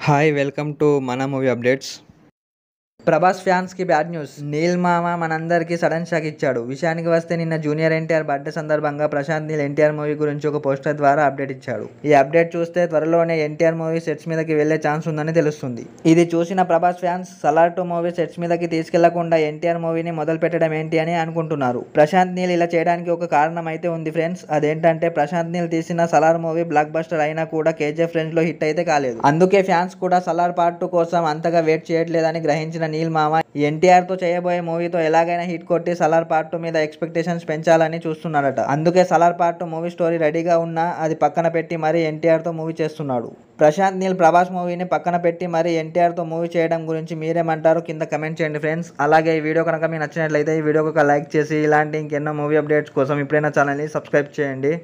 Hi, welcome to Mana Movie Updates. Prabhas ఫ్యాన్స్కి bad news Neel మామ మనందరికీ సడన్ షాక్ ఇచ్చాడు విషయానికి వస్తే నిన్న జూనియర్ ఎన్టీఆర్ బర్త్డే సందర్భంగా ప్రశాంత్ నీల్ ఎన్టీఆర్ మూవీ గురించి ఒక పోస్టర్ ద్వారా అప్డేట్ ఇచ్చాడు ఈ అప్డేట్ చూస్తే త్వరలోనే ఎన్టీఆర్ మూవీ సెట్స్ మీదకి వెళ్లే ఛాన్స్ ఉందని తెలుస్తుంది ఇది చూసిన Prabhas fans Salaar two movie sets మీదకి తీసుకెళ్లకుండా ఎన్టీఆర్ మూవీని మొదలు పెట్టడం ఏంటి అని అనుకుంటున్నారు ప్రశాంత్ నీల్ ఇలా చేయడానికి ఒక కారణం అయితే ఉంది ఫ్రెండ్స్ అదేంటంటే ప్రశాంత్ నీల్ తీసిన సలార్ మూవీ బ్లాక్ బస్టర్ అయినా కూడా కేజీఎఫ్ ఫ్రెండ్స్ లో హిట్ అయితే కాలేదు అందుకే ఫ్యాన్స్ కూడా సలార్ పార్ట్ టూ కోసం అంతగా వెయిట్ చేయట్లేదని గ్రహించిన నీల్ మామ ఎన్టీఆర్తో చేయబోయే మూవీతో ఎలాగైనా హిట్ కొట్టి సలార్ పార్ట్ టూ మీద ఎక్స్పెక్టేషన్స్ పెంచాలని చూస్తున్నాడట అందుకే Salaar part two movie story రెడీగా ఉన్నా అది పక్కన పెట్టి మరీ ఎన్టీఆర్తో మూవీ చేస్తున్నాడు ప్రశాంత్ నీల్ ప్రభాస్ మూవీని పక్కన పెట్టి మరీ ఎన్టీఆర్తో మూవీ చేయడం గురించి మీరేమంటారు కింద కమెంట్ చేయండి ఫ్రెండ్స్ అలాగే ఈ వీడియో కనుక మీకు నచ్చినట్లయితే ఈ వీడియోకి ఒక లైక్ చేసి ఇలాంటి ఇంకెన్నో మూవీ అప్డేట్స్ కోసం ఇప్పుడైనా ఛానల్ని సబ్స్క్రైబ్ చేయండి